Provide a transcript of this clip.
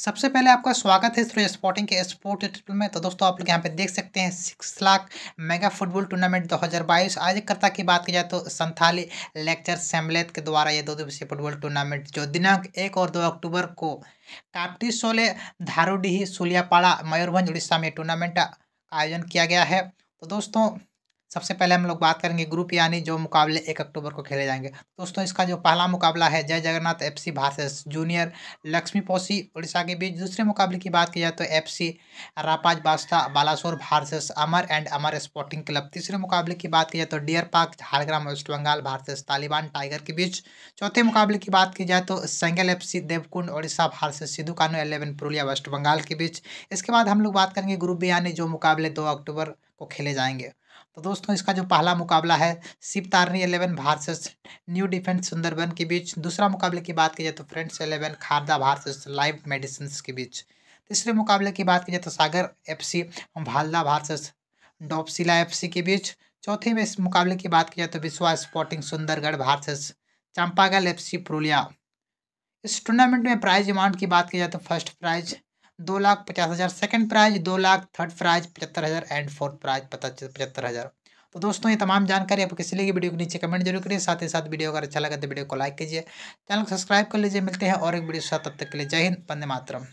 सबसे पहले आपका स्वागत है थ्रू स्पोर्टिंग के स्पोर्ट ट्रिपल में तो दोस्तों आप लोग यहाँ पे देख सकते हैं six lakh mega football tournament 2022 आयोजकर्ता की बात की जाए तो संथाली लेक्चर सेमलेत के द्वारा ये दो दिवसीय फुटबॉल टूर्नामेंट जो दिनांक एक और दो अक्टूबर को काप्टी सोले धारूडीही सुलियापाड़ा मयूरभंज उड़ीसा में टूर्नामेंट आयोजन किया गया है तो दोस्तों सबसे पहले हम लोग बात करेंगे ग्रुप यानी जो मुकाबले एक अक्टूबर को खेले जाएंगे दोस्तों इसका जो पहला मुकाबला है Jay Jagannath F C versus junior Lakshmi Posi Orissa के बीच दूसरे मुकाबले की बात की जाए तो एफ सी रापाज बास्ता Balasore versus Amar and Amar sporting club तीसरे मुकाबले की बात की जाए तो deer park Jhargram West Bengal versus Taliban tiger के बीच चौथे मुकाबले की बात की जाए तो Sengal F C Devkund Orissa versus Sidhu Kanu eleven Purulia West Bengal के बीच इसके बाद हम लोग बात करेंगे ग्रुप बी यानी जो मुकाबले दो अक्टूबर वो खेले जाएंगे तो दोस्तों इसका जो पहला मुकाबला है Shiv Tarni eleven versus new defence Sundarban के बीच दूसरा मुकाबले की बात की जाए तो friends eleven Kharda versus live medicine के बीच तीसरे मुकाबले की बात की जाए तो सागर एफ सी भालदा भारसेस डोपसिला एफ सी के बीच चौथे में इस मुकाबले की बात की जाए तो विश्वा स्पोर्टिंग सुंदरगढ़ भारसेस चंपागल एफ सी पुरुलिया इस टूर्नामेंट में प्राइज अमाउंट की बात की जाए तो फर्स्ट प्राइज दो लाख पचास हज़ार सेकेंड प्राइज दो लाख थर्ड प्राइज पचहत्तर हज़ार एंड फोर्थ प्राइज पचहत्तर हज़ार तो दोस्तों ये तमाम जानकारी आपको किसी लगी वीडियो के नीचे कमेंट जरूर करिए साथ ही साथ वीडियो अगर अच्छा लगा तो वीडियो को लाइक कीजिए चैनल को सब्सक्राइब कर लीजिए मिलते हैं और एक वीडियो साथ तब तक के लिए जय हिंद वंदे मातरम